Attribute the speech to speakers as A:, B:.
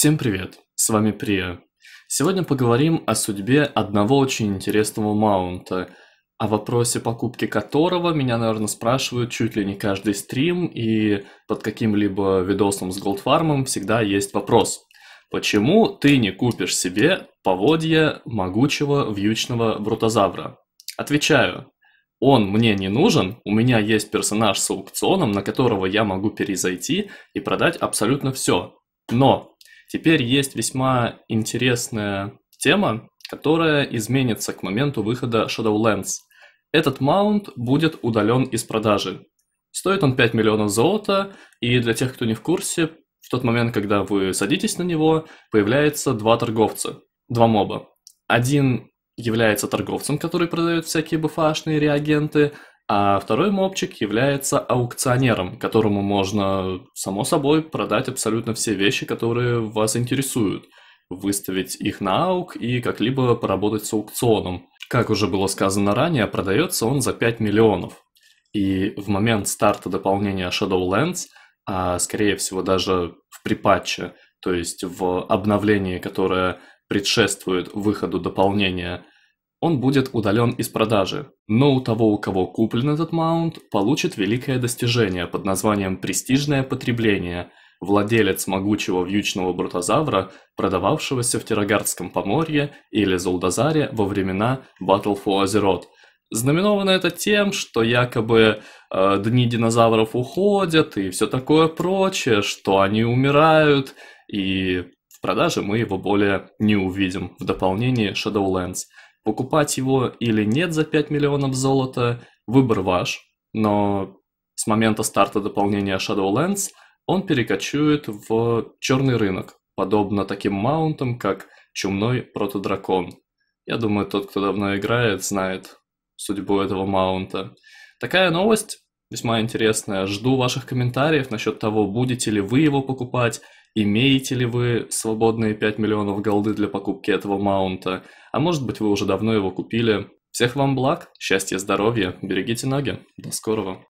A: Всем привет, с вами Прия. Сегодня поговорим о судьбе одного очень интересного маунта, о вопросе покупки которого меня, наверное, спрашивают чуть ли не каждый стрим, и под каким-либо видосом с Голдфармом всегда есть вопрос. Почему ты не купишь себе поводья могучего вьючного брутозавра? Отвечаю, он мне не нужен, у меня есть персонаж с аукционом, на которого я могу перезайти и продать абсолютно все. Но Теперь есть весьма интересная тема, которая изменится к моменту выхода Shadowlands. Этот маунт будет удален из продажи. Стоит он 5 миллионов золота, и для тех, кто не в курсе, в тот момент, когда вы садитесь на него, появляется два торговца, два моба. Один является торговцем, который продает всякие БФАшные реагенты, а второй мобчик является аукционером, которому можно, само собой, продать абсолютно все вещи, которые вас интересуют, выставить их на аук и как-либо поработать с аукционом. Как уже было сказано ранее, продается он за 5 миллионов. И в момент старта дополнения Shadowlands, а скорее всего даже в припатче, то есть в обновлении, которое предшествует выходу дополнения он будет удален из продажи, но у того, у кого куплен этот маунт, получит великое достижение под названием «Престижное потребление», владелец могучего вьючного брутозавра, продававшегося в Тирогардском поморье или Зулдазаре во времена Battle for Azeroth. Знаменовано это тем, что якобы э, дни динозавров уходят и все такое прочее, что они умирают, и в продаже мы его более не увидим в дополнении Shadowlands. Покупать его или нет за 5 миллионов золота – выбор ваш, но с момента старта дополнения Shadowlands он перекочует в черный рынок, подобно таким маунтам, как Чумной Протодракон. Я думаю, тот, кто давно играет, знает судьбу этого маунта. Такая новость весьма интересная. Жду ваших комментариев насчет того, будете ли вы его покупать – имеете ли вы свободные 5 миллионов голды для покупки этого маунта, а может быть вы уже давно его купили. Всех вам благ, счастья, здоровья, берегите ноги. До скорого.